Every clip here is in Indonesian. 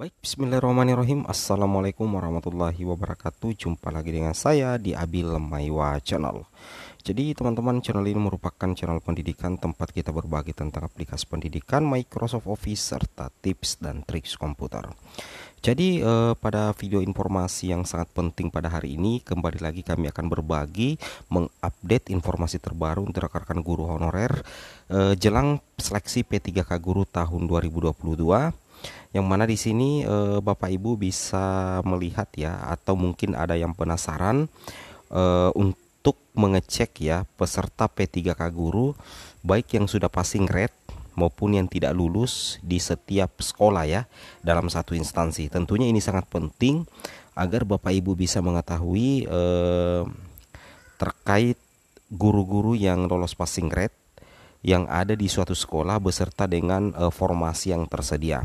Baik, bismillahirrahmanirrahim Assalamualaikum warahmatullahi wabarakatuh Jumpa lagi dengan saya di Abil Maiwa Channel Jadi teman-teman channel ini merupakan channel pendidikan Tempat kita berbagi tentang aplikasi pendidikan Microsoft Office Serta tips dan trik komputer Jadi eh, pada video informasi yang sangat penting pada hari ini Kembali lagi kami akan berbagi Mengupdate informasi terbaru untuk rekan-rekan guru honorer eh, Jelang seleksi P3K Guru tahun 2022 yang mana di sini e, Bapak Ibu bisa melihat ya atau mungkin ada yang penasaran e, untuk mengecek ya peserta P3K guru baik yang sudah passing grade maupun yang tidak lulus di setiap sekolah ya dalam satu instansi. Tentunya ini sangat penting agar Bapak Ibu bisa mengetahui e, terkait guru-guru yang lolos passing grade yang ada di suatu sekolah beserta dengan e, formasi yang tersedia.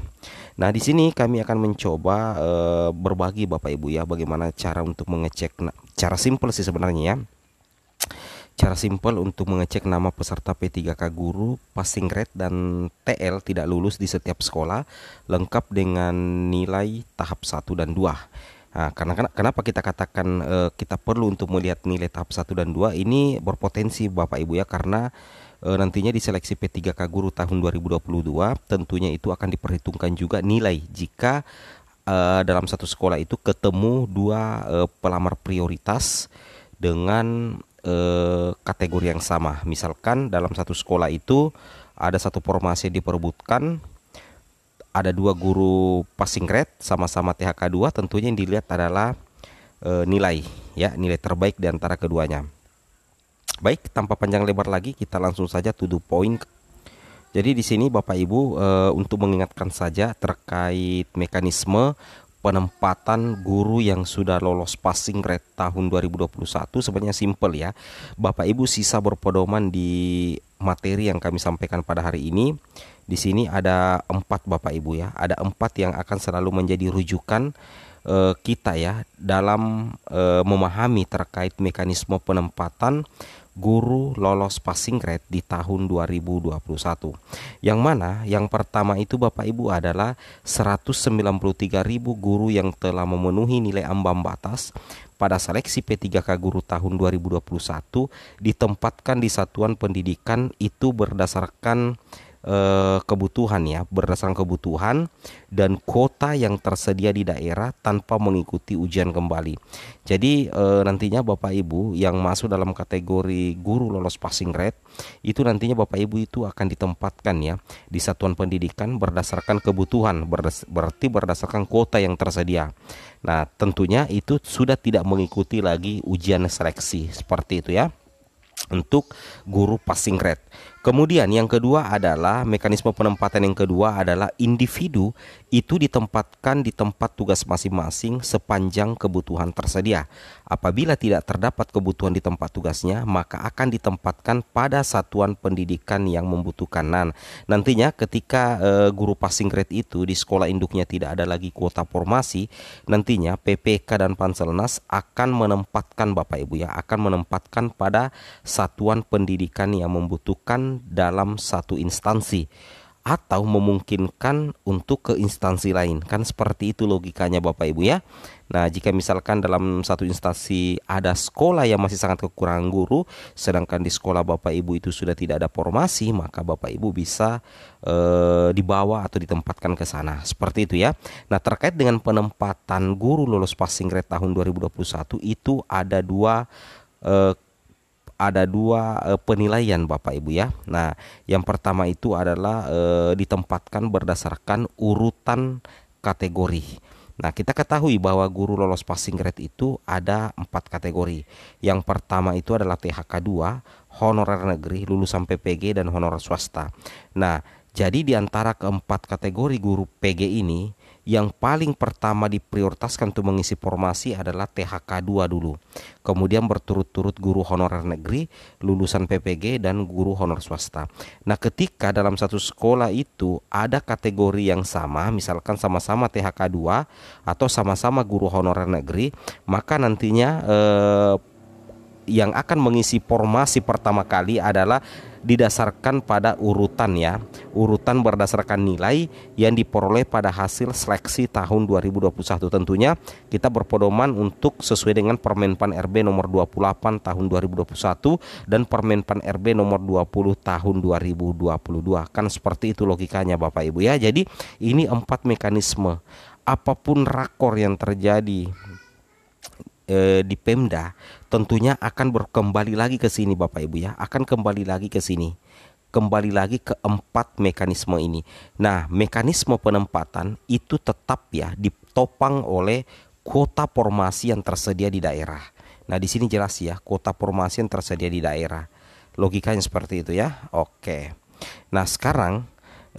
Nah, di sini kami akan mencoba e, berbagi Bapak Ibu ya bagaimana cara untuk mengecek nah, cara simpel sih sebenarnya ya. Cara simpel untuk mengecek nama peserta P3K guru, passing grade dan TL tidak lulus di setiap sekolah lengkap dengan nilai tahap 1 dan 2. Nah, karena kenapa kita katakan uh, kita perlu untuk melihat nilai tahap 1 dan 2 ini berpotensi Bapak Ibu ya karena e, nantinya di seleksi P3K guru tahun 2022 tentunya itu akan diperhitungkan juga nilai jika e, dalam satu sekolah itu ketemu dua e, pelamar prioritas dengan e, kategori yang sama. Misalkan dalam satu sekolah itu ada satu formasi yang diperebutkan ada dua guru passing grade sama-sama THK 2 tentunya yang dilihat adalah e, nilai ya nilai terbaik di antara keduanya. Baik, tanpa panjang lebar lagi kita langsung saja to the point. Jadi di sini Bapak Ibu e, untuk mengingatkan saja terkait mekanisme penempatan guru yang sudah lolos passing grade tahun 2021 sebenarnya simple ya. Bapak Ibu sisa berpedoman di materi yang kami sampaikan pada hari ini. Di sini ada empat Bapak Ibu ya, ada empat yang akan selalu menjadi rujukan eh, kita ya dalam eh, memahami terkait mekanisme penempatan guru lolos passing grade di tahun 2021. Yang mana yang pertama itu Bapak Ibu adalah 193.000 guru yang telah memenuhi nilai ambang batas pada seleksi P3K guru tahun 2021 ditempatkan di satuan pendidikan itu berdasarkan eh, kebutuhan ya, berdasarkan kebutuhan dan kuota yang tersedia di daerah tanpa mengikuti ujian kembali. Jadi eh, nantinya Bapak Ibu yang masuk dalam kategori guru lolos passing grade itu nantinya Bapak Ibu itu akan ditempatkan ya di satuan pendidikan berdasarkan kebutuhan, berdas berarti berdasarkan kuota yang tersedia. Nah, tentunya itu sudah tidak mengikuti lagi ujian seleksi seperti itu ya untuk guru passing grade. Kemudian yang kedua adalah mekanisme penempatan yang kedua adalah individu itu ditempatkan di tempat tugas masing-masing sepanjang kebutuhan tersedia. Apabila tidak terdapat kebutuhan di tempat tugasnya, maka akan ditempatkan pada satuan pendidikan yang membutuhkan. Nah, nantinya ketika uh, guru passing grade itu di sekolah induknya tidak ada lagi kuota formasi, nantinya PPK dan Panselnas akan menempatkan Bapak Ibu ya akan menempatkan pada satuan pendidikan yang membutuhkan dalam satu instansi atau memungkinkan untuk ke instansi lain. Kan seperti itu logikanya Bapak Ibu ya. Nah, jika misalkan dalam satu instansi ada sekolah yang masih sangat kekurangan guru, sedangkan di sekolah Bapak Ibu itu sudah tidak ada formasi, maka Bapak Ibu bisa e, dibawa atau ditempatkan ke sana. Seperti itu ya. Nah, terkait dengan penempatan guru lulus passing grade tahun 2021 itu ada dua eh, ada dua e, penilaian Bapak Ibu ya. Nah, yang pertama itu adalah e, ditempatkan berdasarkan urutan kategori. Nah, kita ketahui bahwa guru lolos passing grade itu ada empat kategori. Yang pertama itu adalah THK 2, honorer negeri, lulusan PPG, dan honorer swasta. Nah, jadi di antara keempat kategori guru PG ini, yang paling pertama diprioritaskan untuk mengisi formasi adalah THK 2 dulu. Kemudian berturut-turut guru honorer negeri, lulusan PPG dan guru honor swasta. Nah, ketika dalam satu sekolah itu ada kategori yang sama, misalkan sama-sama THK 2 atau sama-sama guru honorer negeri, maka nantinya eh, yang akan mengisi formasi pertama kali adalah didasarkan pada urutan ya. Urutan berdasarkan nilai yang diperoleh pada hasil seleksi tahun 2021. Tentunya kita berpedoman untuk sesuai dengan Permenpan RB nomor 28 tahun 2021 dan Permenpan RB nomor 20 tahun 2022. Kan seperti itu logikanya Bapak Ibu ya. Jadi ini empat mekanisme apapun rakor yang terjadi eh, di Pemda tentunya akan berkembali lagi ke sini Bapak Ibu ya, akan kembali lagi ke sini. Kembali lagi ke empat mekanisme ini. Nah, mekanisme penempatan itu tetap ya ditopang oleh kuota formasi yang tersedia di daerah. Nah, di sini jelas ya kuota formasi yang tersedia di daerah. Logikanya seperti itu ya. Oke. Nah, sekarang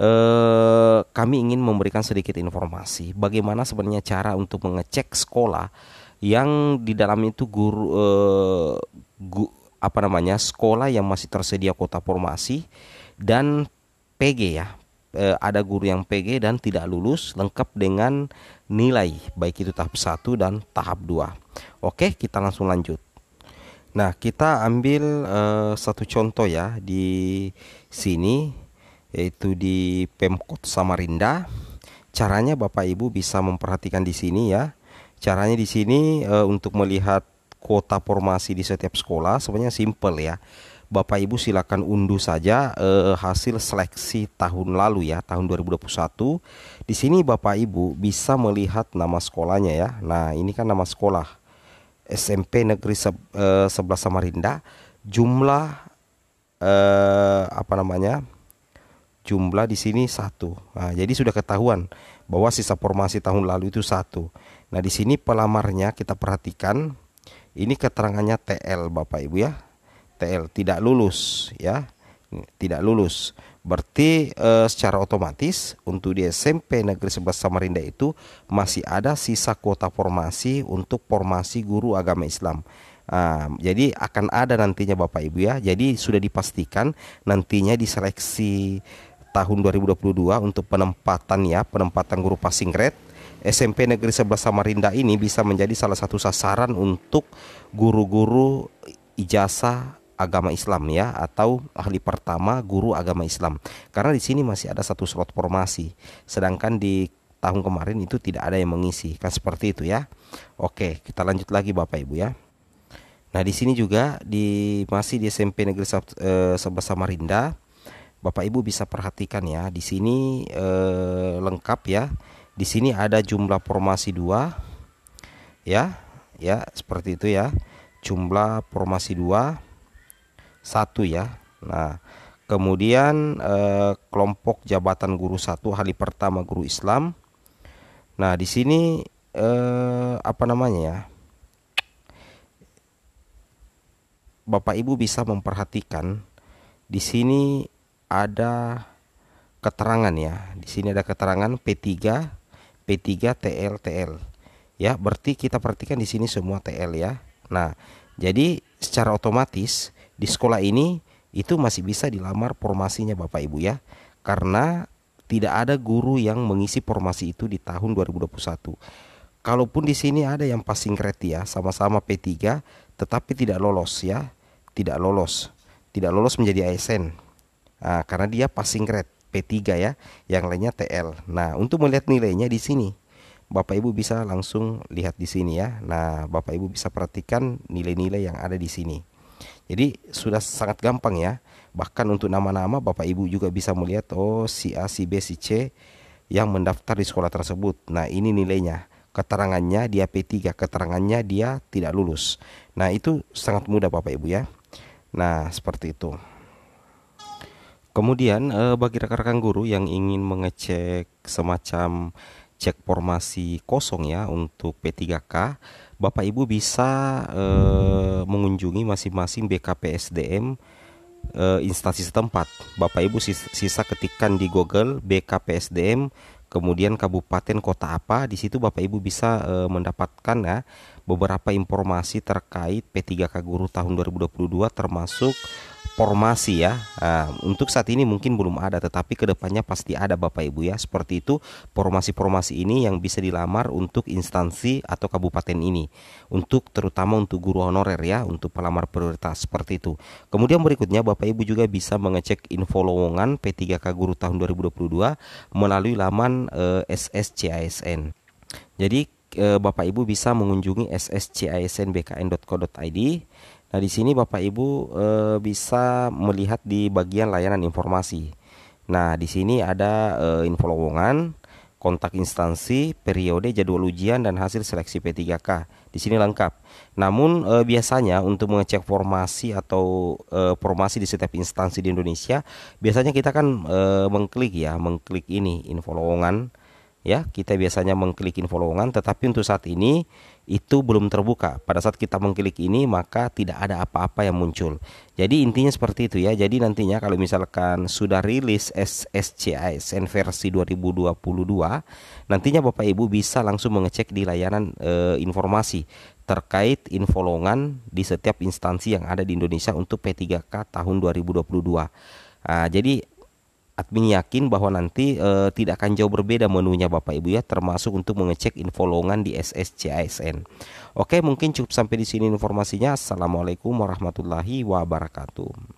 eh, kami ingin memberikan sedikit informasi bagaimana sebenarnya cara untuk mengecek sekolah yang di dalam itu guru eh, gu, apa namanya sekolah yang masih tersedia kota formasi dan PG ya eh, ada guru yang PG dan tidak lulus lengkap dengan nilai baik itu tahap 1 dan tahap 2 oke kita langsung lanjut nah kita ambil eh, satu contoh ya di sini yaitu di Pemkot Samarinda caranya Bapak Ibu bisa memperhatikan di sini ya Caranya di sini e, untuk melihat kuota formasi di setiap sekolah sebenarnya simple ya. Bapak Ibu silakan unduh saja eh, hasil seleksi tahun lalu ya, tahun 2021. Di sini Bapak Ibu bisa melihat nama sekolahnya ya. Nah, ini kan nama sekolah SMP Negeri se eh, 11 Samarinda. Jumlah eh, apa namanya? Jumlah di sini satu. Nah, jadi sudah ketahuan bahwa sisa formasi tahun lalu itu satu. Nah, di sini pelamarnya kita perhatikan ini keterangannya TL Bapak Ibu ya. TL tidak lulus ya. Tidak lulus. Berarti e, secara otomatis untuk di SMP Negeri 11 Samarinda itu masih ada sisa kuota formasi untuk formasi guru agama Islam. Nah, jadi akan ada nantinya Bapak Ibu ya. Jadi sudah dipastikan nantinya diseleksi tahun 2022 untuk penempatan ya, penempatan guru passing grade SMP Negeri 11 Samarinda ini bisa menjadi salah satu sasaran untuk guru-guru ijazah agama Islam ya atau ahli pertama guru agama Islam karena di sini masih ada satu slot formasi sedangkan di tahun kemarin itu tidak ada yang mengisi kan seperti itu ya oke kita lanjut lagi Bapak Ibu ya nah di sini juga di masih di SMP Negeri eh, sebelas 11 Samarinda Bapak Ibu bisa perhatikan ya di sini eh, lengkap ya di sini ada jumlah formasi dua ya. Ya, seperti itu ya. Jumlah formasi dua satu ya. Nah, kemudian eh, kelompok jabatan guru satu hari pertama guru Islam. Nah, di sini eh, apa namanya ya? Bapak Ibu bisa memperhatikan di sini ada keterangan ya. Di sini ada keterangan P3 P3 TL TL. Ya, berarti kita perhatikan di sini semua TL ya. Nah, jadi secara otomatis di sekolah ini itu masih bisa dilamar formasinya Bapak Ibu ya. Karena tidak ada guru yang mengisi formasi itu di tahun 2021. Kalaupun di sini ada yang passing grade ya, sama-sama P3 tetapi tidak lolos ya, tidak lolos. Tidak lolos menjadi ASN. Nah, karena dia passing grade. P3 ya, yang lainnya TL. Nah, untuk melihat nilainya di sini Bapak Ibu bisa langsung lihat di sini ya. Nah, Bapak Ibu bisa perhatikan nilai-nilai yang ada di sini. Jadi sudah sangat gampang ya. Bahkan untuk nama-nama Bapak Ibu juga bisa melihat oh si A, si B, si C yang mendaftar di sekolah tersebut. Nah, ini nilainya. Keterangannya dia P3, keterangannya dia tidak lulus. Nah, itu sangat mudah Bapak Ibu ya. Nah, seperti itu. Kemudian eh, bagi rekan-rekan guru yang ingin mengecek semacam cek formasi kosong ya untuk P3K, Bapak Ibu bisa eh, mengunjungi masing-masing BKPSDM eh, instansi setempat. Bapak Ibu sisa ketikan di Google BKPSDM kemudian kabupaten kota apa, di situ Bapak Ibu bisa eh, mendapatkan ya beberapa informasi terkait P3K guru tahun 2022 termasuk formasi ya. Uh, untuk saat ini mungkin belum ada, tetapi kedepannya pasti ada Bapak Ibu ya. Seperti itu formasi-formasi ini yang bisa dilamar untuk instansi atau kabupaten ini. Untuk terutama untuk guru honorer ya, untuk pelamar prioritas seperti itu. Kemudian berikutnya Bapak Ibu juga bisa mengecek info lowongan P3K Guru tahun 2022 melalui laman uh, eh, SSCISN. Jadi eh, Bapak Ibu bisa mengunjungi sscisnbkn.co.id Nah, di sini Bapak Ibu e, bisa melihat di bagian layanan informasi. Nah, di sini ada e, info lowongan, kontak instansi, periode jadwal ujian dan hasil seleksi P3K. Di sini lengkap. Namun e, biasanya untuk mengecek formasi atau e, formasi di setiap instansi di Indonesia, biasanya kita kan e, mengklik ya, mengklik ini info lowongan ya. Kita biasanya mengklik info lowongan, tetapi untuk saat ini itu belum terbuka. Pada saat kita mengklik ini maka tidak ada apa-apa yang muncul. Jadi intinya seperti itu ya. Jadi nantinya kalau misalkan sudah rilis SSCISN versi 2022, nantinya Bapak Ibu bisa langsung mengecek di layanan e, informasi terkait info longan di setiap instansi yang ada di Indonesia untuk P3K tahun 2022. Nah, jadi admin yakin bahwa nanti e, tidak akan jauh berbeda menunya Bapak Ibu ya termasuk untuk mengecek info lowongan di SSCASN. Oke, mungkin cukup sampai di sini informasinya. Assalamualaikum warahmatullahi wabarakatuh.